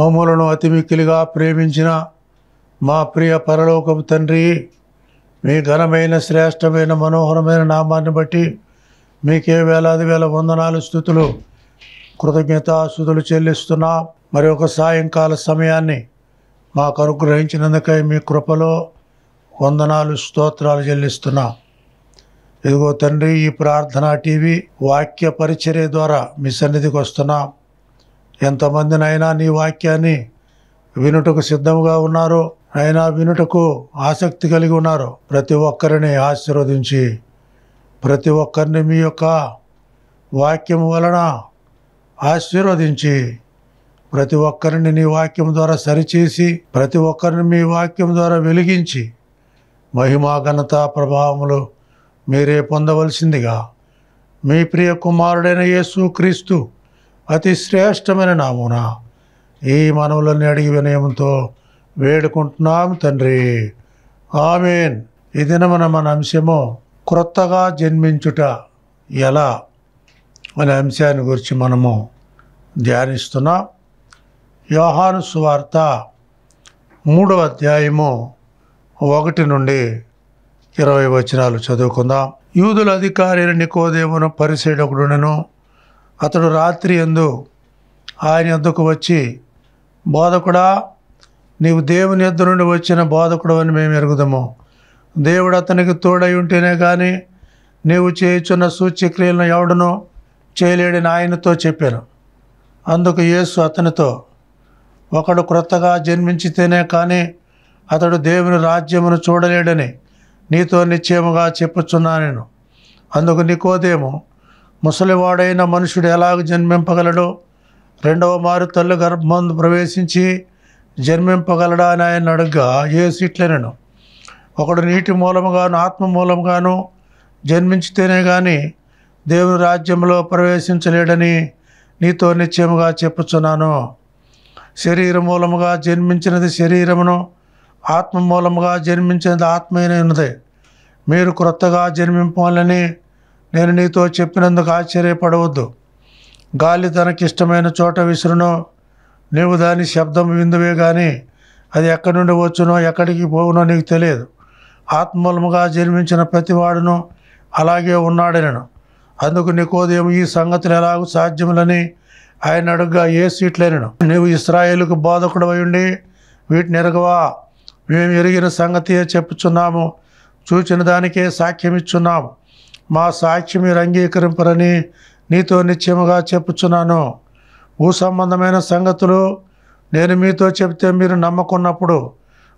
మమ్మలను అతిమిక్కిలిగా ప్రేమించిన మా ప్రియ పరలోకపు తండ్రి మీ ఘనమైన శ్రేష్టమైన మనోహరమైన నామాన్ని బట్టి మీకే వేలాది వేల వందనాలు స్థుతులు కృతజ్ఞతాస్థుతులు చెల్లిస్తున్నా మరి ఒక సాయంకాల సమయాన్ని మాకు అనుగ్రహించినందుకై మీ కృపలో వందనాలు స్తోత్రాలు చెల్లిస్తున్నా ఇదిగో తండ్రి ఈ ప్రార్థన టీవీ వాక్య పరిచర్య ద్వారా మీ సన్నిధికి వస్తున్నాం ఎంతమందినైనా నీ వాక్యాన్ని వినుటకు సిద్ధంగా ఉన్నారో అయినా వినుటకు ఆసక్తి కలిగి ఉన్నారు ప్రతి ఒక్కరిని ఆశీర్వదించి ప్రతి ఒక్కరిని మీ యొక్క వాక్యం వలన ఆశీర్వదించి ప్రతి ఒక్కరిని నీ వాక్యం ద్వారా సరిచేసి ప్రతి ఒక్కరిని మీ వాక్యం ద్వారా వెలిగించి మహిమా ఘనత ప్రభావములు మీరే పొందవలసిందిగా మీ ప్రియ కుమారుడైన యేసు క్రీస్తు అతి శ్రేష్టమైన నామున ఈ మనవులన్నీ అడిగి వినయంతో వేడుకుంటున్నాం తండ్రి ఆమెన్ ఈ మన మన అంశము క్రొత్తగా జన్మించుట ఎలా అనే అంశాన్ని గురించి మనము ధ్యానిస్తున్నాం యోహాను సువార్త మూడవ అధ్యాయము ఒకటి నుండి ఇరవై వచనాలు చదువుకుందాం యూదుల అధికారి నికోదేమును పరిశీలకుడునను అతడు రాత్రి ఎందు ఆయన ఎద్దుకు వచ్చి బోధకుడా నీవు దేవుని ఎద్దు నుండి వచ్చిన బోధకుడు అని మేము ఎరుగుదాము దేవుడు అతనికి తోడై ఉంటేనే కానీ నీవు చేయుచున్న సూచ్యక్రియలను ఎవడనో చేయలేడని ఆయనతో చెప్పాను అందుకు యేసు అతనితో ఒకడు క్రొత్తగా జన్మించితేనే కానీ అతడు దేవుని రాజ్యమును చూడలేడని నీతో నిశ్చయముగా చెప్పుచున్నా నేను అందుకు నీకోదేమో ముసలివాడైన మనుషుడు ఎలాగ జన్మింపగలడు రెండవ మారు తల్లి గర్భమందు ప్రవేశించి జన్మింపగలడా అని ఆయన అడుగ్గా ఏ సీట్లనను ఒకడు నీటి మూలముగాను ఆత్మ మూలముగాను జన్మించితేనే కానీ దేవుని రాజ్యంలో ప్రవేశించలేడని నీతో నిశ్చయముగా చెప్పుచున్నాను శరీర మూలముగా జన్మించినది శరీరమును ఆత్మ మూలముగా జన్మించినది ఉన్నదే మీరు క్రొత్తగా జన్మింపాలని నేను నీతో చెప్పినందుకు ఆశ్చర్యపడవద్దు గాలి తనకిష్టమైన చోట విసురును నీవు దాని శబ్దం విందువే కానీ అది ఎక్కడి నుండి వచ్చునో ఎక్కడికి పోవునో నీకు తెలియదు ఆత్మూలముగా జన్మించిన ప్రతివాడును అలాగే ఉన్నాడనను అందుకు నికోదేం ఈ సంగతులు ఎలాగూ సాధ్యములని ఆయన అడుగుగా ఏ సీట్లేనను నీవు ఇస్రాయేల్కు బోధకుడు ఉండి వీటిని ఎరగవా మేము ఎరిగిన సంగతియే చెప్పుచున్నాము చూచిన దానికే సాక్ష్యం ఇచ్చున్నాము మా సాక్షి మీరు అంగీకరింపరని నీతో నిశ్చయముగా చెప్పుచున్నాను భూసంబంధమైన సంబంధమైన సంగతులు నేను మీతో చెప్తే మీరు నమ్మకున్నప్పుడు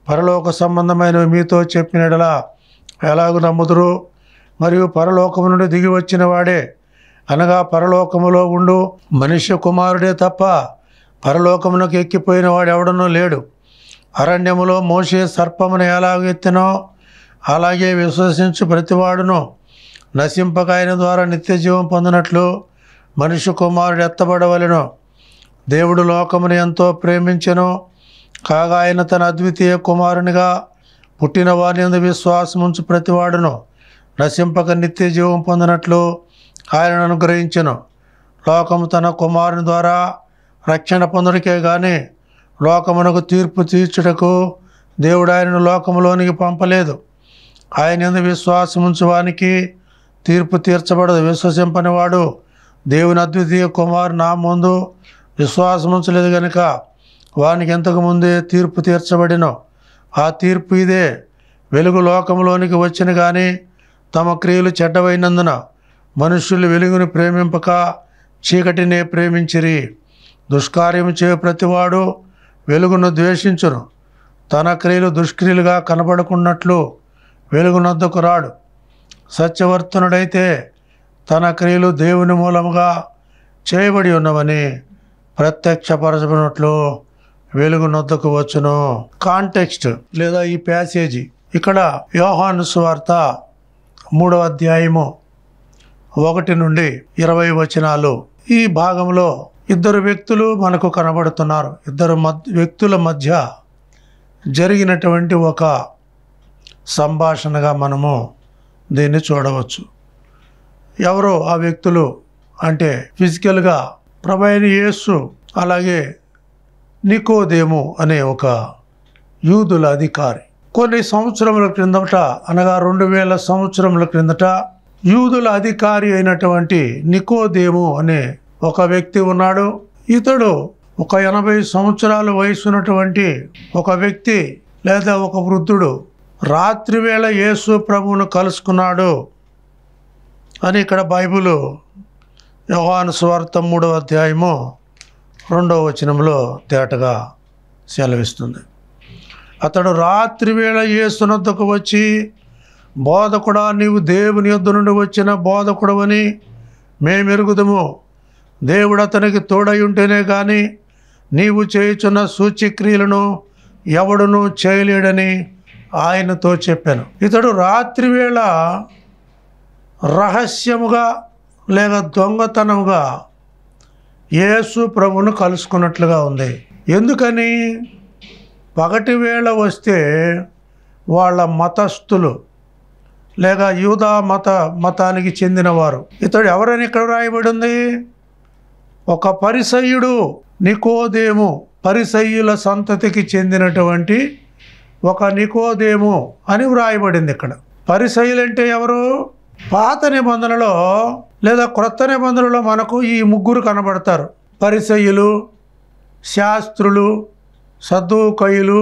పరలోక సంబంధమైనవి మీతో చెప్పినడలా ఎలాగో నమ్ముదురు మరియు పరలోకము నుండి దిగి వచ్చిన వాడే అనగా పరలోకములో ఉండు మనిషి కుమారుడే తప్ప పరలోకమునకు ఎక్కిపోయిన వాడు ఎవడనూ లేడు అరణ్యములో మోసే సర్పమును ఎలాగ ఎత్తినో అలాగే విశ్వసించు ప్రతివాడును నశింపక ఆయన ద్వారా నిత్యజీవం పొందినట్లు మనిషి కుమారుడు ఎత్తబడవలను దేవుడు లోకమును ఎంతో ప్రేమించెను కాగా ఆయన తన అద్వితీయ కుమారునిగా పుట్టిన వారిని ఎందు విశ్వాసముంచు ప్రతివాడును నశింపక నిత్య జీవం పొందినట్లు ఆయనను అనుగ్రహించను లోకము తన కుమారుని ద్వారా రక్షణ పొందడికే కానీ లోకమునకు తీర్పు తీర్చుటకు దేవుడు ఆయనను లోకములోనికి పంపలేదు ఆయన ఎందు వానికి తీర్పు తీర్చబడదు విశ్వసింపనివాడు దేవుని అద్వితీయ కుమారు నా ముందు విశ్వాసం ఉంచలేదు గనుక వానికి ఇంతకు ముందే తీర్పు తీర్చబడిన ఆ తీర్పు ఇదే వెలుగు లోకంలోనికి వచ్చిన కానీ తమ క్రియలు చెడ్డవైనందున మనుష్యులు వెలుగును ప్రేమింపక చీకటినే ప్రేమించిరి దుష్కార్యం చే ప్రతివాడు వెలుగును ద్వేషించును తన క్రియలు దుష్క్రియలుగా కనబడుకున్నట్లు వెలుగునద్దకు రాడు సత్యవర్తనుడైతే తన క్రియలు దేవుని మూలముగా చేయబడి ఉన్నవని ప్రత్యక్షపరచబడినట్లు వెలుగు నొద్దకు వచ్చును కాంటెక్స్ట్ లేదా ఈ ప్యాసేజీ ఇక్కడ యోహాను సువార్త మూడవ అధ్యాయము ఒకటి నుండి ఇరవై వచనాలు ఈ భాగంలో ఇద్దరు వ్యక్తులు మనకు కనబడుతున్నారు ఇద్దరు వ్యక్తుల మధ్య జరిగినటువంటి ఒక సంభాషణగా మనము దీన్ని చూడవచ్చు ఎవరో ఆ వ్యక్తులు అంటే ఫిజికల్గా ప్రభైన యేసు అలాగే నికోదేము అనే ఒక యూదుల అధికారి కొన్ని సంవత్సరముల క్రిందట అనగా రెండు వేల సంవత్సరముల క్రిందట యూదుల అధికారి అయినటువంటి నికోదేము అనే ఒక వ్యక్తి ఉన్నాడు ఇతడు ఒక ఎనభై సంవత్సరాల వయసున్నటువంటి ఒక వ్యక్తి లేదా ఒక వృద్ధుడు రాత్రివేళ యేసు ప్రభువును కలుసుకున్నాడు అని ఇక్కడ బైబుల్ యోహాను స్వార్థం మూడవ అధ్యాయము రెండవ వచనంలో తేటగా సెలవిస్తుంది అతడు రాత్రివేళ యేసునొద్దకు వచ్చి బోధకుడా నీవు దేవుని యొద్ద నుండి వచ్చిన బోధకుడవని మేమెరుగుదము దేవుడు అతనికి తోడై ఉంటేనే కానీ నీవు చేయుచున్న సూచ్యక్రియలను ఎవడునూ చేయలేడని ఆయనతో చెప్పాను ఇతడు రాత్రివేళ రహస్యముగా లేదా దొంగతనముగా యేసు ప్రభును కలుసుకున్నట్లుగా ఉంది ఎందుకని పగటి వేళ వస్తే వాళ్ళ మతస్థులు లేక యూదా మత మతానికి చెందినవారు ఇతడు ఎవరని ఇక్కడ రాయబడింది ఒక పరిసయ్యుడు నికోదేము పరిసయ్యుల సంతతికి చెందినటువంటి ఒక నికోదేము అని వ్రాయబడింది ఇక్కడ పరిశైలంటే ఎవరు పాత నిబంధనలో లేదా క్రొత్త నిబంధనలో మనకు ఈ ముగ్గురు కనబడతారు పరిసయ్యులు శాస్త్రులు సద్దుకయులు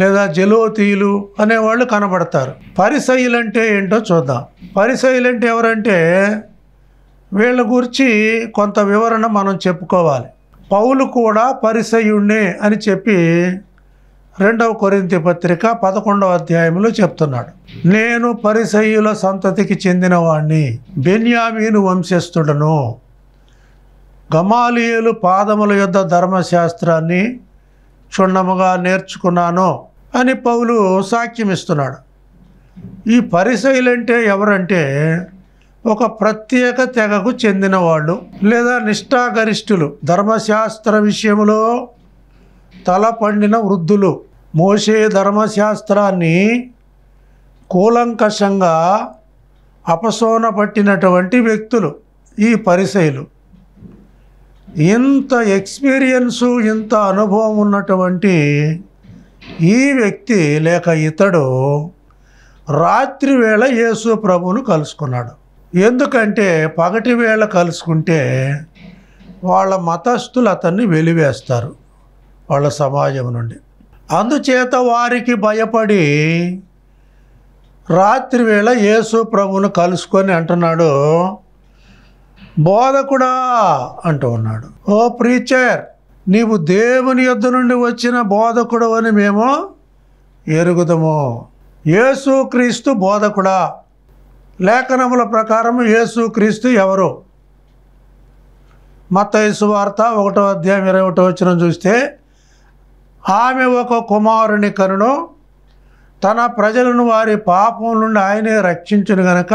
లేదా జలోతీయులు అనేవాళ్ళు కనబడతారు పరిసయ్యులంటే ఏంటో చూద్దాం పరిసయ్యులంటే ఎవరంటే వీళ్ళ గురించి కొంత వివరణ మనం చెప్పుకోవాలి పౌలు కూడా పరిసయుణ్ణే అని చెప్పి రెండవ కొరింతి పత్రిక పదకొండవ అధ్యాయంలో చెప్తున్నాడు నేను పరిసయ్యుల సంతతికి చెందినవాణ్ణి బెన్యామీను వంశస్థుడను గమాలియలు పాదముల యొద్ ధర్మశాస్త్రాన్ని క్షుణ్ణముగా నేర్చుకున్నాను అని పౌలు సాక్ష్యమిస్తున్నాడు ఈ పరిసయులంటే ఎవరంటే ఒక ప్రత్యేక తెగకు చెందినవాళ్ళు లేదా నిష్ఠాగరిష్ఠులు ధర్మశాస్త్ర విషయంలో తల పండిన వృద్ధులు మోసే ధర్మశాస్త్రాన్ని కూలంకషంగా అపసోన పట్టినటువంటి వ్యక్తులు ఈ పరిశైలు ఇంత ఎక్స్పీరియన్సు ఇంత అనుభవం ఉన్నటువంటి ఈ వ్యక్తి లేక ఇతడు రాత్రి వేళ యేసు ప్రభువును కలుసుకున్నాడు ఎందుకంటే పగటి వేళ కలుసుకుంటే వాళ్ళ మతస్థులు అతన్ని వెలివేస్తారు వాళ్ళ సమాజం నుండి అందుచేత వారికి భయపడి రాత్రి వేళ యేసు ప్రభును కలుసుకొని అంటున్నాడు బోధకుడా అంటూ ఉన్నాడు ఓ ప్రీచర్ నీవు దేవుని యొద్ నుండి వచ్చిన బోధకుడు అని మేము ఎరుగుదము యేసుక్రీస్తు బోధకుడా లేఖనముల ప్రకారం యేసుక్రీస్తు ఎవరు మత వార్త ఒకటో అధ్యాయం ఇరవై ఒకటో వచ్చిన చూస్తే ఆమె ఒక కుమారుని కనును తన ప్రజలను వారి పాపం నుండి ఆయనే రక్షించను గనక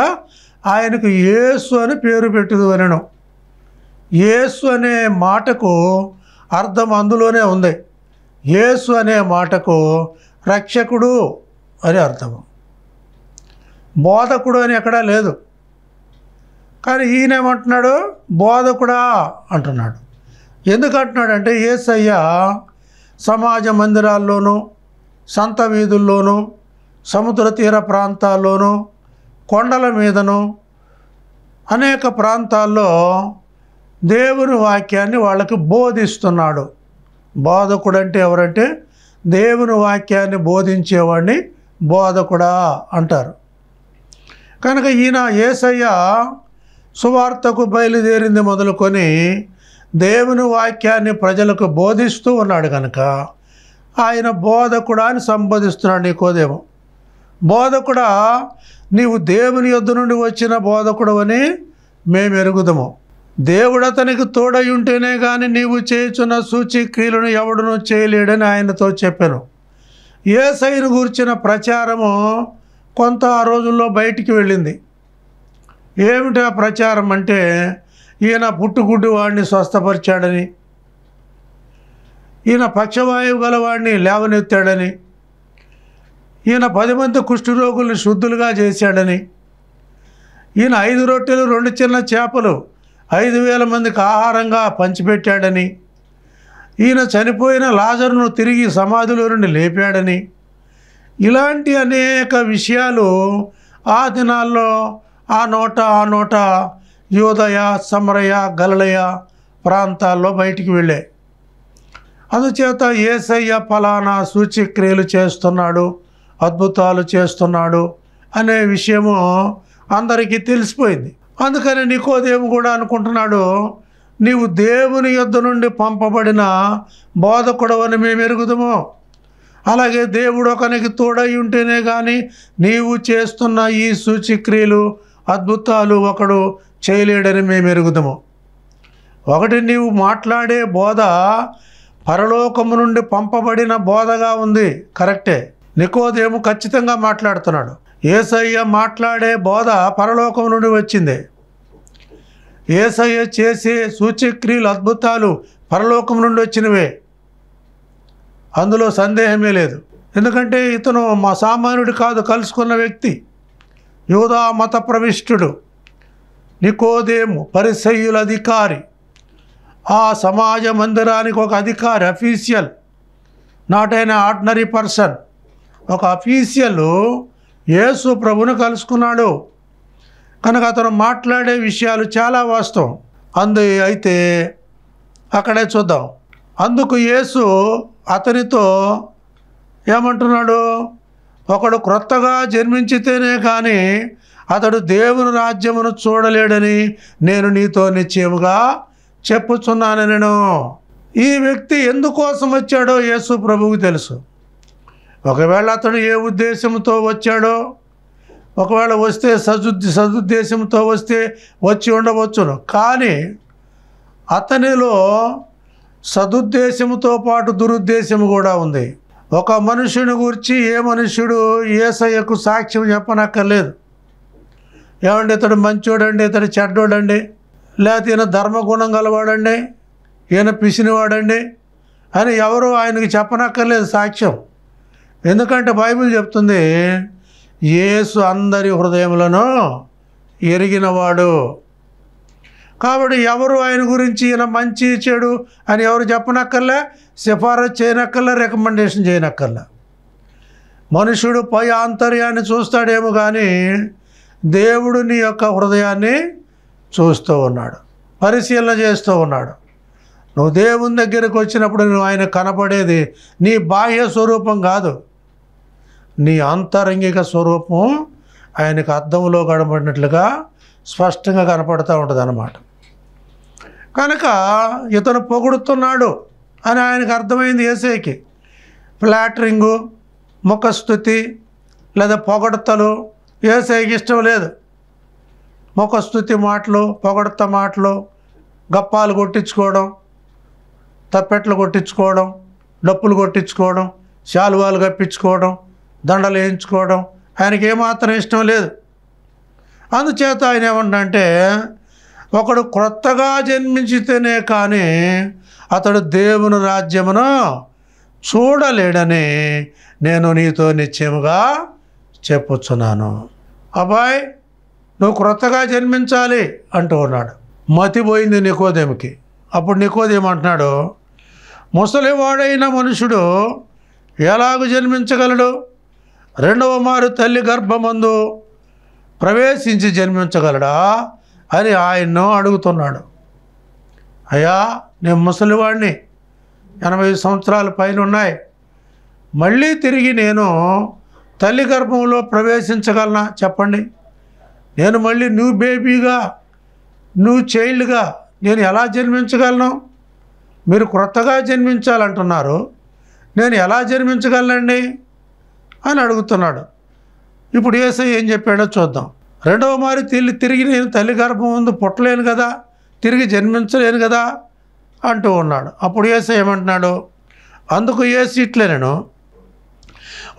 ఆయనకు యేసు అని పేరు పెట్టుదు అనను యేసు అనే మాటకు అర్థం అందులోనే ఉంది యేసు అనే మాటకు రక్షకుడు అని అర్థము బోధకుడు అని ఎక్కడా లేదు కానీ ఈయనేమంటున్నాడు బోధకుడా అంటున్నాడు ఎందుకంటున్నాడంటే ఏసయ్యా సమాజ మందిరాల్లోనూ సంత వీధుల్లోనూ సముద్ర తీర ప్రాంతాల్లోనూ కొండల మీదను అనేక ప్రాంతాల్లో దేవుని వాక్యాన్ని వాళ్ళకి బోధిస్తున్నాడు బోధకుడు అంటే ఎవరంటే దేవుని వాక్యాన్ని బోధించేవాడిని బోధకుడా అంటారు కనుక ఈయన ఏసయ్య సువార్తకు బయలుదేరింది మొదలుకొని దేవుని వాక్యాన్ని ప్రజలకు బోధిస్తూ ఉన్నాడు కనుక ఆయన బోధకుడా అని సంబోధిస్తున్నాడు నీకోదేమో బోధకుడా నీవు దేవుని యొద్ద నుండి వచ్చిన బోధకుడు అని మేము ఎరుగుదము దేవుడు అతనికి తోడై ఉంటేనే కానీ నీవు చేయుచున్న సూచిక్రియలను ఎవడునూ చేయలేడని ఆయనతో చెప్పాను సైను గురించిన ప్రచారము కొంత ఆ రోజుల్లో బయటికి వెళ్ళింది ఏమిటి ఆ ప్రచారం అంటే ఈయన పుట్టుగుడ్డు వాడిని స్వస్థపరిచాడని ఈయన పక్షవాయువు గలవాడిని లేవనెత్తాడని ఈయన పది మంది కుష్ఠరోగుల్ని శుద్ధులుగా చేశాడని ఈయన ఐదు రొట్టెలు రెండు చిన్న చేపలు ఐదు వేల మందికి ఆహారంగా పంచిపెట్టాడని ఈయన చనిపోయిన లాజరును తిరిగి సమాధిలో నుండి లేపాడని ఇలాంటి అనేక విషయాలు ఆ దినాల్లో ఆ నోట ఆ నోట యోదయ సమరయ గలలయ ప్రాంతాల్లో బయటికి వెళ్ళాయి అందుచేత ఏసయ్య ఫలానా సూచ్యక్రియలు చేస్తున్నాడు అద్భుతాలు చేస్తున్నాడు అనే విషయము అందరికీ తెలిసిపోయింది అందుకని నికోదేము కూడా అనుకుంటున్నాడు నీవు దేవుని యుద్ధ నుండి పంపబడిన అని మేము ఎరుగుదము అలాగే దేవుడు ఒకనికి తోడై ఉంటేనే కానీ నీవు చేస్తున్న ఈ సూచిక్రియలు అద్భుతాలు ఒకడు చేయలేడని మేము ఎరుగుదము ఒకటి నీవు మాట్లాడే బోధ పరలోకము నుండి పంపబడిన బోధగా ఉంది కరెక్టే నికోదేము ఖచ్చితంగా మాట్లాడుతున్నాడు ఏసయ్య మాట్లాడే బోధ పరలోకం నుండి వచ్చింది ఏసయ్య చేసే సూచక్రియలు అద్భుతాలు పరలోకం నుండి వచ్చినవే అందులో సందేహమే లేదు ఎందుకంటే ఇతను మా సామాన్యుడు కాదు కలుసుకున్న వ్యక్తి యూదా మత ప్రవిష్టుడు నికోదేము పరిసయ్యుల అధికారి ఆ సమాజ మందిరానికి ఒక అధికారి అఫీషియల్ నాట్ అయిన ఆర్డినరీ పర్సన్ ఒక అఫీషియల్ యేసు ప్రభును కలుసుకున్నాడు కనుక అతను మాట్లాడే విషయాలు చాలా వాస్తవం అందు అయితే అక్కడే చూద్దాం అందుకు యేసు అతనితో ఏమంటున్నాడు ఒకడు క్రొత్తగా జన్మించితేనే కానీ అతడు దేవుని రాజ్యమును చూడలేడని నేను నీతో నిశ్చయముగా చెప్పుచున్నాను నేను ఈ వ్యక్తి ఎందుకోసం వచ్చాడో యేసు ప్రభువుకి తెలుసు ఒకవేళ అతడు ఏ ఉద్దేశంతో వచ్చాడో ఒకవేళ వస్తే సదు సదుద్దేశంతో వస్తే వచ్చి ఉండవచ్చును కానీ అతనిలో సదుద్దేశంతో పాటు దురుద్దేశం కూడా ఉంది ఒక మనుషుని గురించి ఏ మనుషుడు సయ్యకు సాక్ష్యం చెప్పనక్కర్లేదు ఏమండి ఇతడు మంచోడండి ఇతడు చెడ్డోడండి లేకపోతే ఈయన ధర్మగుణం గలవాడండి ఈయన పిసినివాడండి అని ఎవరు ఆయనకి చెప్పనక్కర్లేదు సాక్ష్యం ఎందుకంటే బైబిల్ చెప్తుంది యేసు అందరి హృదయములను ఎరిగినవాడు కాబట్టి ఎవరు ఆయన గురించి ఈయన మంచి చెడు అని ఎవరు చెప్పనక్కర్లే సిఫారసు చేయనక్కర్లే రికమెండేషన్ చేయనక్కర్లే మనుషుడు పై ఆంతర్యాన్ని చూస్తాడేమో కానీ దేవుడు నీ యొక్క హృదయాన్ని చూస్తూ ఉన్నాడు పరిశీలన చేస్తూ ఉన్నాడు నువ్వు దేవుని దగ్గరకు వచ్చినప్పుడు నువ్వు ఆయన కనపడేది నీ బాహ్య స్వరూపం కాదు నీ అంతరంగిక స్వరూపం ఆయనకు అర్థంలో కనబడినట్లుగా స్పష్టంగా కనపడుతూ ఉంటుంది అన్నమాట కనుక ఇతను పొగుడుతున్నాడు అని ఆయనకు అర్థమైంది ఏసేకి ఫ్లాటరింగు ముఖస్థుతి లేదా పొగడతలు వ్యవసాయకి ఇష్టం లేదు ముఖస్థుతి మాటలు పొగడత మాటలు గప్పాలు కొట్టించుకోవడం తప్పెట్లు కొట్టించుకోవడం డప్పులు కొట్టించుకోవడం శాలువాలు కప్పించుకోవడం దండలు వేయించుకోవడం ఆయనకి ఏమాత్రం ఇష్టం లేదు అందుచేత ఆయన ఏమంటే ఒకడు క్రొత్తగా జన్మించితేనే కానీ అతడు దేవుని రాజ్యమును చూడలేడని నేను నీతో నిశ్చయముగా చెప్పొచ్చున్నాను అబ్బాయి నువ్వు క్రొత్తగా జన్మించాలి అంటూ ఉన్నాడు మతిపోయింది నికోదేమికి అప్పుడు నికోదేమంటున్నాడు ముసలివాడైన మనుషుడు ఎలాగ జన్మించగలడు రెండవ మారు తల్లి గర్భమందు ప్రవేశించి జన్మించగలడా అని ఆయన్ను అడుగుతున్నాడు అయ్యా నేను ముసలివాడిని ఎనభై సంవత్సరాల పైన ఉన్నాయి మళ్ళీ తిరిగి నేను తల్లి గర్భంలో ప్రవేశించగలనా చెప్పండి నేను మళ్ళీ న్యూ బేబీగా న్యూ చైల్డ్గా నేను ఎలా జన్మించగలను మీరు క్రొత్తగా జన్మించాలంటున్నారు నేను ఎలా జన్మించగలనండి అని అడుగుతున్నాడు ఇప్పుడు ఏసై ఏం చెప్పాడో చూద్దాం రెండవ మారి తిల్లి తిరిగి నేను తల్లి గర్భం ముందు పుట్టలేను కదా తిరిగి జన్మించలేను కదా అంటూ ఉన్నాడు అప్పుడు ఏసై ఏమంటున్నాడు అందుకు ఏసీ ఇట్లే నేను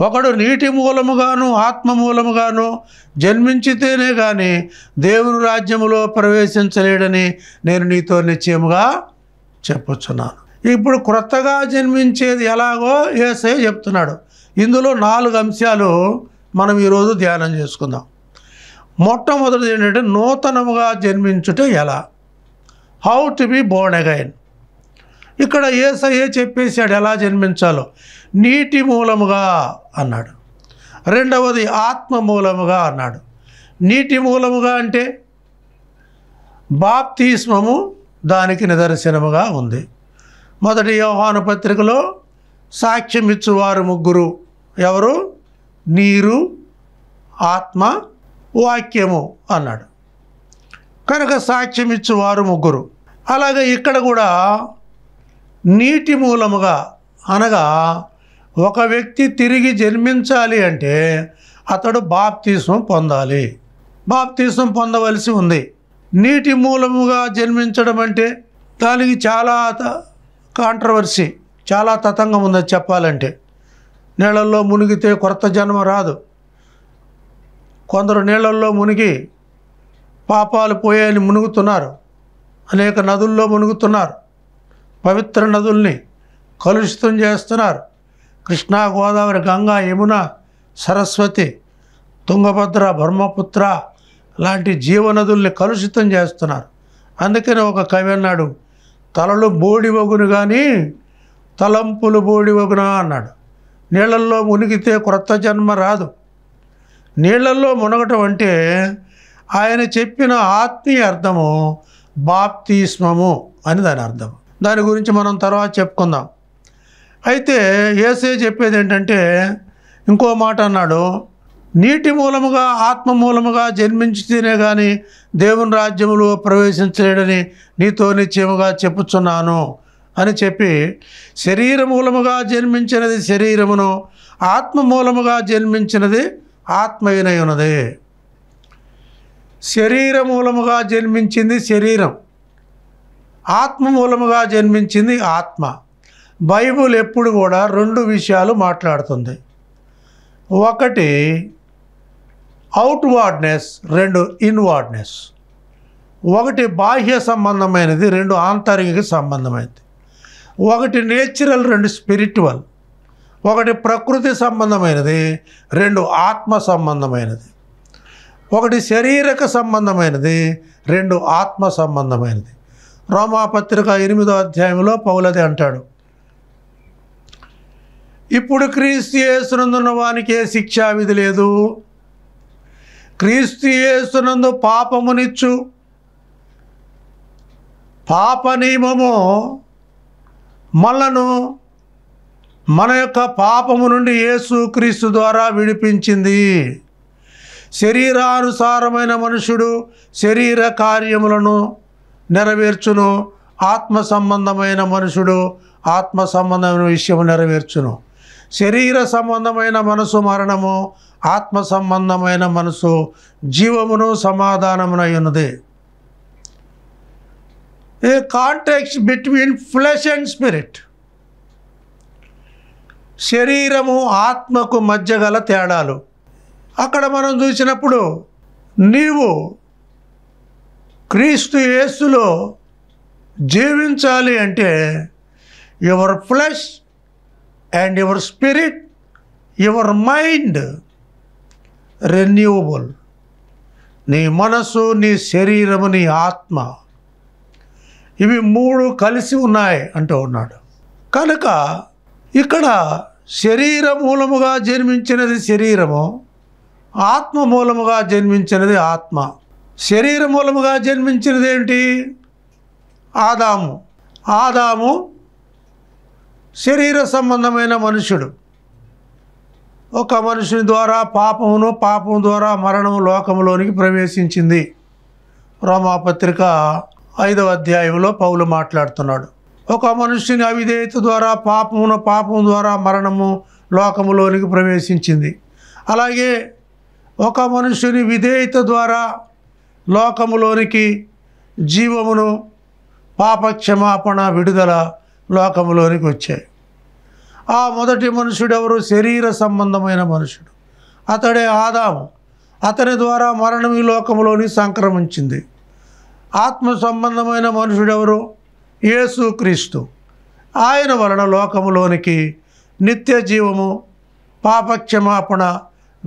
ఒకడు నీటి మూలముగాను ఆత్మ మూలముగాను జన్మించితేనే కానీ దేవుని రాజ్యములో ప్రవేశించలేడని నేను నీతో నిశ్చయముగా చెప్పుచున్నాను ఇప్పుడు క్రొత్తగా జన్మించేది ఎలాగో ఏసై చెప్తున్నాడు ఇందులో నాలుగు అంశాలు మనం ఈరోజు ధ్యానం చేసుకుందాం మొట్టమొదటిది ఏంటంటే నూతనముగా జన్మించుట ఎలా how to be born again ఇక్కడ ఏసయ్యే చెప్పేశాడు ఎలా జన్మించాలో నీటి మూలముగా అన్నాడు రెండవది ఆత్మ మూలముగా అన్నాడు నీటి మూలముగా అంటే బాప్తీస్మము దానికి నిదర్శనముగా ఉంది మొదటి యోహాను పత్రికలో సాక్ష్యం ఇచ్చువారు ముగ్గురు ఎవరు నీరు ఆత్మ వాక్యము అన్నాడు కనుక సాక్ష్యం ఇచ్చువారు ముగ్గురు అలాగే ఇక్కడ కూడా నీటి మూలముగా అనగా ఒక వ్యక్తి తిరిగి జన్మించాలి అంటే అతడు బాప్తీసం పొందాలి బాప్తీసం పొందవలసి ఉంది నీటి మూలముగా జన్మించడం అంటే దానికి చాలా కాంట్రవర్సీ చాలా తతంగం ఉంది చెప్పాలంటే నీళ్ళల్లో మునిగితే కొత్త జన్మ రాదు కొందరు నీళ్ళల్లో మునిగి పాపాలు పోయాయని మునుగుతున్నారు అనేక నదుల్లో మునుగుతున్నారు పవిత్ర నదుల్ని కలుషితం చేస్తున్నారు కృష్ణా గోదావరి గంగా యమున సరస్వతి తుంగభద్ర బ్రహ్మపుత్ర లాంటి జీవనదుల్ని కలుషితం చేస్తున్నారు అందుకనే ఒక కవి అన్నాడు తలలు బోడివగును కానీ తలంపులు బోడివగునా అన్నాడు నీళ్ళల్లో మునిగితే క్రొత్త జన్మ రాదు నీళ్ళల్లో మునగటం అంటే ఆయన చెప్పిన ఆత్మీయ అర్థము బాప్తీస్మము అని దాని అర్థం దాని గురించి మనం తర్వాత చెప్పుకుందాం అయితే ఏసే చెప్పేది ఏంటంటే ఇంకో మాట అన్నాడు నీటి మూలముగా ఆత్మ మూలముగా జన్మించితేనే కానీ దేవుని రాజ్యములో ప్రవేశించలేడని నీతో నిత్యముగా చెప్పుచున్నాను అని చెప్పి శరీర మూలముగా జన్మించినది శరీరమును ఆత్మ మూలముగా జన్మించినది ఆత్మయనై ఉన్నది శరీర మూలముగా జన్మించింది శరీరం ఆత్మ మూలముగా జన్మించింది ఆత్మ బైబుల్ ఎప్పుడు కూడా రెండు విషయాలు మాట్లాడుతుంది ఒకటి అవుట్వార్డ్నెస్ రెండు ఇన్వార్డ్నెస్ ఒకటి బాహ్య సంబంధమైనది రెండు ఆంతరిక సంబంధమైనది ఒకటి నేచురల్ రెండు స్పిరిచువల్ ఒకటి ప్రకృతి సంబంధమైనది రెండు ఆత్మ సంబంధమైనది ఒకటి శరీరక సంబంధమైనది రెండు ఆత్మ సంబంధమైనది రోమాపత్రిక ఎనిమిదో అధ్యాయంలో పౌలది అంటాడు ఇప్పుడు క్రీస్తు యేసునందున్న వానికే శిక్షావిధి లేదు క్రీస్తు యేసునందు పాపమునిచ్చు పాప నియమము మళ్ళను మన యొక్క పాపము నుండి యేసు క్రీస్తు ద్వారా విడిపించింది శరీరానుసారమైన మనుషుడు శరీర కార్యములను నెరవేర్చును ఆత్మ సంబంధమైన మనుషుడు ఆత్మ సంబంధమైన విషయం నెరవేర్చును శరీర సంబంధమైన మనసు మరణము ఆత్మ సంబంధమైన మనసు జీవమును సమాధానమునై ఉన్నది a contacts between flesh and spirit శరీరము ఆత్మకు మధ్య గల తేడాలు అక్కడ మనం చూసినప్పుడు నీవు క్రీస్తు యేసులో జీవించాలి అంటే your flesh and your spirit your mind renewable నీ మనసు నీ శరీరము నీ ఆత్మ ఇవి మూడు కలిసి ఉన్నాయి అంటూ ఉన్నాడు కనుక ఇక్కడ శరీర మూలముగా జన్మించినది శరీరము ఆత్మ మూలముగా జన్మించినది ఆత్మ శరీర మూలముగా జన్మించినది ఏంటి ఆదాము ఆదాము శరీర సంబంధమైన మనుషుడు ఒక మనుషుని ద్వారా పాపమును పాపం ద్వారా మరణము లోకంలోనికి ప్రవేశించింది రోమాపత్రిక ఐదవ అధ్యాయంలో పౌలు మాట్లాడుతున్నాడు ఒక మనుషుని అవిధేయత ద్వారా పాపమును పాపం ద్వారా మరణము లోకములోనికి ప్రవేశించింది అలాగే ఒక మనుషుని విధేయత ద్వారా లోకములోనికి జీవమును పాపక్షమాపణ విడుదల లోకంలోనికి వచ్చాయి ఆ మొదటి మనుషుడెవరు శరీర సంబంధమైన మనుషుడు అతడే ఆదాము అతని ద్వారా మరణం ఈ లోకంలోని సంక్రమించింది ఆత్మ సంబంధమైన మనుషుడెవరు యేసుక్రీస్తు ఆయన వలన లోకములోనికి నిత్య జీవము పాపక్షమాపణ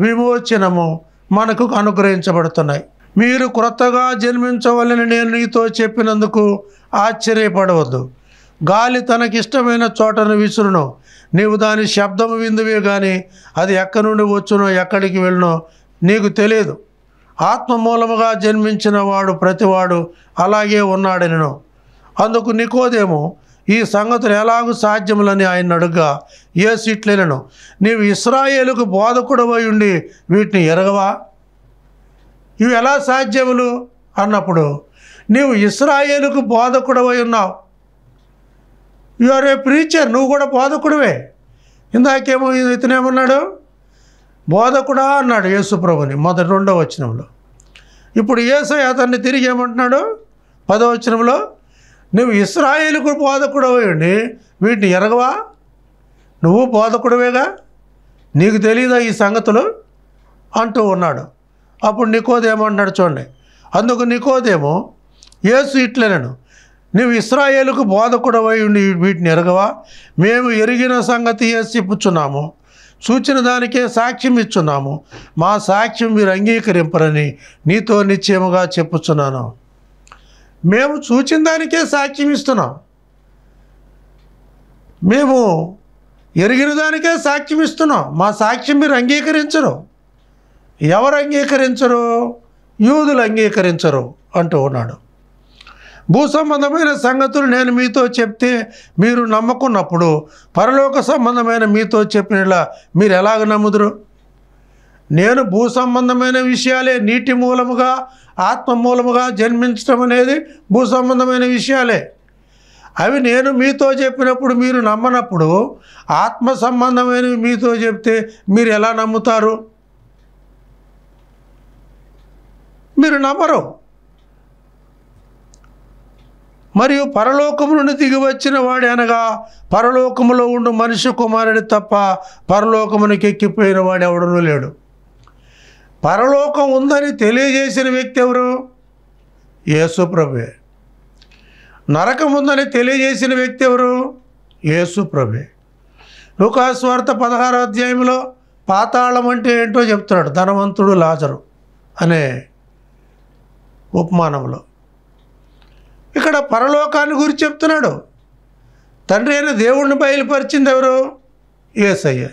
విమోచనము మనకు అనుగ్రహించబడుతున్నాయి మీరు క్రొత్తగా జన్మించవలని నేను నీతో చెప్పినందుకు ఆశ్చర్యపడవద్దు గాలి తనకిష్టమైన చోటను విసురును నీవు దాని శబ్దం విందువే కానీ అది ఎక్కడి నుండి వచ్చునో ఎక్కడికి వెళ్ళునో నీకు తెలియదు ఆత్మ మూలముగా జన్మించిన వాడు ప్రతివాడు అలాగే ఉన్నాడనను అందుకు నికోదేమో ఈ సంగతులు ఎలాగూ సాధ్యములని ఆయన అడుగ్గా ఏ సీట్లేనను నీవు ఇస్రాయేలుకు బోధకుడవై ఉండి వీటిని ఎరగవా ఇవి ఎలా సాధ్యములు అన్నప్పుడు నీవు ఇస్రాయేలుకు బోధకుడవై ఉన్నావు యు ఆర్ ఏ ప్రీచర్ నువ్వు కూడా బోధకుడివే ఇందాకేమో ఇతనేమన్నాడు బోధకుడా అన్నాడు యేసుప్రభుని మొదటి రెండో వచనంలో ఇప్పుడు ఏసు అతన్ని తిరిగి ఏమంటున్నాడు పదో వచనంలో నువ్వు ఇస్రాయేలుకు బోధకుడవండి వీటిని ఎరగవా నువ్వు బోధకుడవేగా నీకు తెలియదా ఈ సంగతులు అంటూ ఉన్నాడు అప్పుడు నికోదేమో అన్నాడు చూడండి అందుకు నికోదేమో యేసు నేను నీవు ఇస్రాయేలుకు బోధకుడవై ఉండి వీటిని ఎరగవా మేము ఎరిగిన సంగతి చెప్పుచున్నాము సూచన దానికే సాక్ష్యం ఇచ్చున్నాము మా సాక్ష్యం మీరు అంగీకరింపరని నీతో నిశ్చయముగా చెప్పుచున్నాను మేము చూచిన దానికే సాక్ష్యం ఇస్తున్నాం మేము ఎరిగిన దానికే సాక్ష్యం ఇస్తున్నాం మా సాక్ష్యం మీరు అంగీకరించరు ఎవరు అంగీకరించరు యూదులు అంగీకరించరు అంటూ ఉన్నాడు భూ సంబంధమైన సంగతులు నేను మీతో చెప్తే మీరు నమ్మకున్నప్పుడు పరలోక సంబంధమైన మీతో చెప్పినలా మీరు ఎలాగ నమ్ముదురు నేను భూ సంబంధమైన విషయాలే నీటి మూలముగా ఆత్మ మూలముగా జన్మించడం అనేది భూ సంబంధమైన విషయాలే అవి నేను మీతో చెప్పినప్పుడు మీరు నమ్మనప్పుడు ఆత్మ సంబంధమైనవి మీతో చెప్తే మీరు ఎలా నమ్ముతారు మీరు నమ్మరు మరియు పరలోకము నుండి దిగివచ్చిన వాడు అనగా పరలోకములో ఉండు మనిషి కుమారుడు తప్ప పరలోకమునికి ఎక్కిపోయిన వాడు ఎవడనూ లేడు పరలోకం ఉందని తెలియజేసిన వ్యక్తి ఎవరు యేసుప్రభే నరకం ఉందని తెలియజేసిన వ్యక్తి ఎవరు యేసుప్రభే లుకాస్వార్త పదహారో అధ్యాయంలో పాతాళం అంటే ఏంటో చెప్తున్నాడు ధనవంతుడు లాజరు అనే ఉపమానంలో ఇక్కడ పరలోకాన్ని గురించి చెప్తున్నాడు తండ్రి అయిన దేవుడిని బయలుపరిచింది ఎవరు ఏసయ్య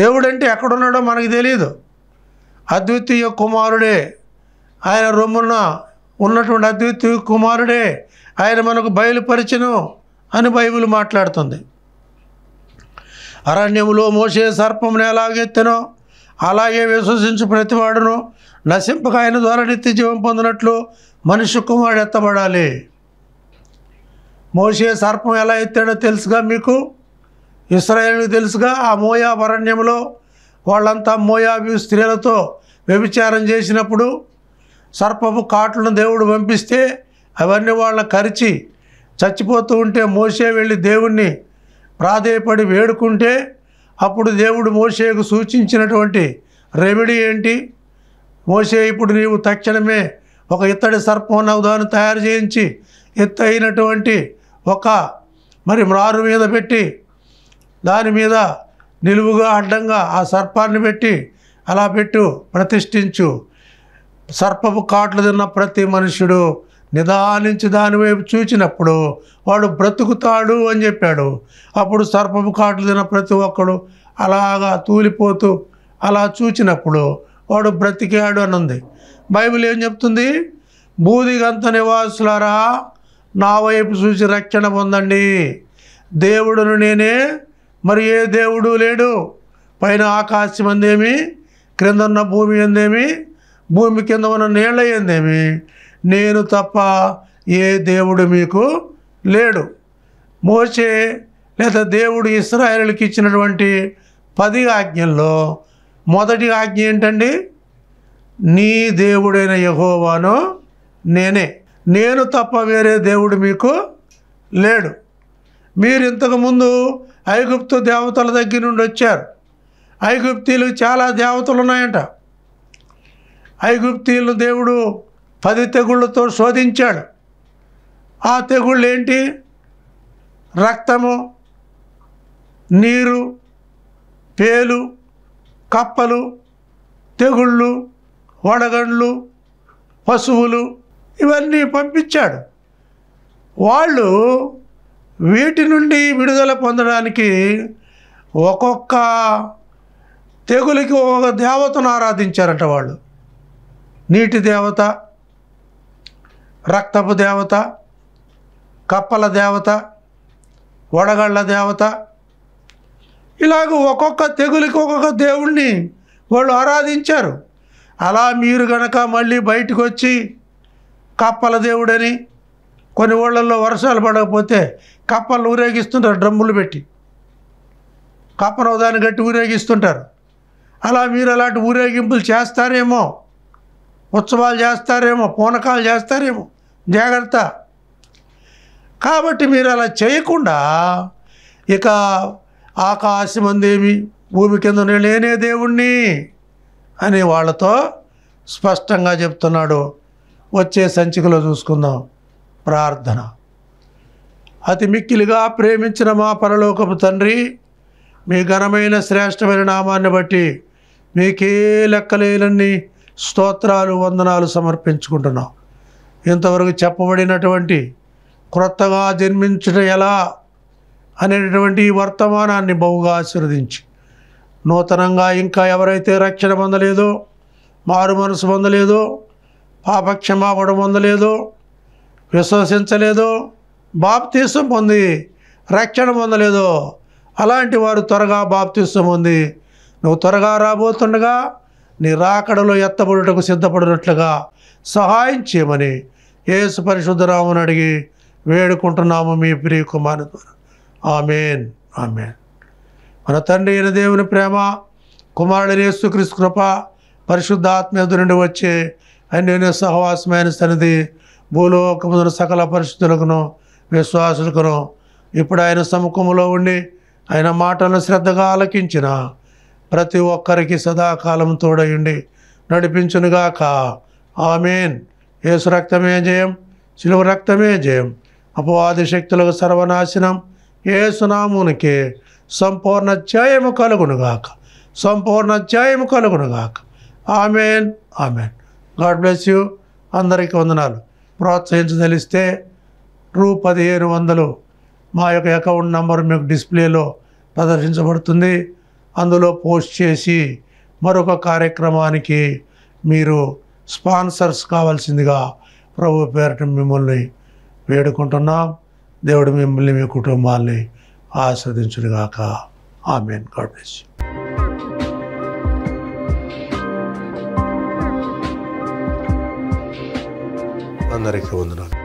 దేవుడు అంటే ఎక్కడున్నాడో మనకు తెలియదు అద్వితీయ కుమారుడే ఆయన రొమ్మున ఉన్నటువంటి అద్వితీయ కుమారుడే ఆయన మనకు బయలుపరిచను అని బైబిల్ మాట్లాడుతుంది అరణ్యములో మోసే సర్పముని ఎలాగెత్తనో అలాగే విశ్వసించు ప్రతివాడును నశింపక ఆయన ద్వారా నిత్య జీవం పొందినట్లు మనిషి కుమారుడు ఎత్తబడాలి మోసే సర్పం ఎలా ఎత్తాడో తెలుసుగా మీకు ఇస్రాయల్కి తెలుసుగా ఆ మోయా అరణ్యంలో వాళ్ళంతా మోయాభి స్త్రీలతో వ్యభిచారం చేసినప్పుడు సర్పము కాట్లను దేవుడు పంపిస్తే అవన్నీ వాళ్ళని కరిచి చచ్చిపోతూ ఉంటే మోసే వెళ్ళి దేవుణ్ణి ప్రాధేయపడి వేడుకుంటే అప్పుడు దేవుడు మోసేకు సూచించినటువంటి రెమెడీ ఏంటి మోసే ఇప్పుడు నీవు తక్షణమే ఒక ఇత్తడి సర్పనౌదాన్ని తయారు చేయించి ఎత్తైనటువంటి ఒక మరి మ్రారు మీద పెట్టి దాని మీద నిలువుగా అడ్డంగా ఆ సర్పాన్ని పెట్టి అలా పెట్టు ప్రతిష్ఠించు సర్పపు కాట్లు తిన్న ప్రతి మనుషుడు నిదానించి దానివైపు చూచినప్పుడు వాడు బ్రతుకుతాడు అని చెప్పాడు అప్పుడు సర్పపు కాట్లు తిన్న ప్రతి ఒక్కడు అలాగా తూలిపోతూ అలా చూచినప్పుడు వాడు బ్రతికాడు అని ఉంది బైబిల్ ఏం చెప్తుంది బూదిగంత నివాసులారా నా వైపు చూసి రక్షణ పొందండి దేవుడును నేనే మరి ఏ దేవుడు లేడు పైన ఆకాశం అందేమి క్రింద ఉన్న భూమి అందేమి భూమి కింద ఉన్న నీళ్ళ ఎందేమి నేను తప్ప ఏ దేవుడు మీకు లేడు మోసే లేదా దేవుడు ఇస్రాయలకి ఇచ్చినటువంటి పది ఆజ్ఞల్లో మొదటి ఆజ్ఞ ఏంటండి నీ దేవుడైన యహోవాను నేనే నేను తప్ప వేరే దేవుడు మీకు లేడు మీరు ఇంతకుముందు ఐగుప్తు దేవతల దగ్గర నుండి వచ్చారు ఐగుప్తీలు చాలా దేవతలు ఉన్నాయంట ఐగుప్తీలు దేవుడు పది తెగుళ్ళతో శోధించాడు ఆ తెగుళ్ళు ఏంటి రక్తము నీరు పేలు కప్పలు తెగుళ్ళు వడగండ్లు పశువులు ఇవన్నీ పంపించాడు వాళ్ళు వీటి నుండి విడుదల పొందడానికి ఒక్కొక్క తెగులకి ఒక్కొక్క దేవతను ఆరాధించారట వాళ్ళు నీటి దేవత రక్తపు దేవత కప్పల దేవత వడగళ్ళ దేవత ఇలాగ ఒక్కొక్క తెగులకి ఒక్కొక్క దేవుణ్ణి వాళ్ళు ఆరాధించారు అలా మీరు గనక మళ్ళీ బయటకు వచ్చి కప్పల దేవుడని కొన్ని ఊళ్ళల్లో వర్షాలు పడకపోతే కప్పలను ఊరేగిస్తుంటారు డ్రమ్ములు పెట్టి కప్పను దాన్ని గట్టి ఊరేగిస్తుంటారు అలా మీరు అలాంటి ఊరేగింపులు చేస్తారేమో ఉత్సవాలు చేస్తారేమో పూనకాలు చేస్తారేమో జాగ్రత్త కాబట్టి మీరు అలా చేయకుండా ఇక ఆకాశమందేమి భూమి కింద లేనే దేవుణ్ణి అని వాళ్ళతో స్పష్టంగా చెప్తున్నాడు వచ్చే సంచికలో చూసుకుందాం ప్రార్థన అతి మిక్కిలిగా ప్రేమించిన మా పరలోకపు తండ్రి మీ ఘనమైన శ్రేష్టమైన నామాన్ని బట్టి మీకే లెక్కలేనన్ని స్తోత్రాలు వందనాలు సమర్పించుకుంటున్నాం ఇంతవరకు చెప్పబడినటువంటి క్రొత్తగా జన్మించడం ఎలా అనేటటువంటి వర్తమానాన్ని బహుగా ఆశీర్వదించి నూతనంగా ఇంకా ఎవరైతే రక్షణ పొందలేదో మారు మనసు పొందలేదో పాపక్షమాపణ పొందలేదో విశ్వసించలేదో బాప్తీసం పొంది రక్షణ పొందలేదో అలాంటి వారు త్వరగా బాప్తీసం పొంది నువ్వు త్వరగా రాబోతుండగా నీ రాకడలో ఎత్తబడుటకు సిద్ధపడినట్లుగా సహాయం చేయమని ఏసు పరిశుద్ధరామును అడిగి వేడుకుంటున్నాము మీ కుమారు ద్వారా ఆమెన్ ఆమెన్ మన తండ్రి అయిన దేవుని ప్రేమ కుమారుడిని యేసుక్రీస్ కృప పరిశుద్ధాత్మీయత నుండి వచ్చే అన్యోన్య సహవాసమైన సన్నిధి భూలోకమున సకల పరిస్థితులకును విశ్వాసులకును ఇప్పుడు ఆయన సముఖంలో ఉండి ఆయన మాటలను శ్రద్ధగా ఆలకించిన ప్రతి ఒక్కరికి సదాకాలం తోడయుండి నడిపించునుగాక ఆమెన్ ఏసు రక్తమే జయం శిలువ రక్తమే జయం అపవాది శక్తులకు సర్వనాశనం ఏసునామునికి సంపూర్ణ జయము కలుగునుగాక సంపూర్ణ జయము కలుగునుగాక amen amen God bless you అందరికీ వందనాలు ప్రోత్సహించదలిస్తే రూ పదిహేను వందలు మా యొక్క అకౌంట్ నంబర్ మీకు డిస్ప్లేలో ప్రదర్శించబడుతుంది అందులో పోస్ట్ చేసి మరొక కార్యక్రమానికి మీరు స్పాన్సర్స్ కావాల్సిందిగా ప్రభు పేరట మిమ్మల్ని వేడుకుంటున్నాం దేవుడు మిమ్మల్ని మీ కుటుంబాల్ని ఆస్వాదించుడుగాక ఆమెన్ గాడ్ బ్లెస్ అందరికీ వందనాలు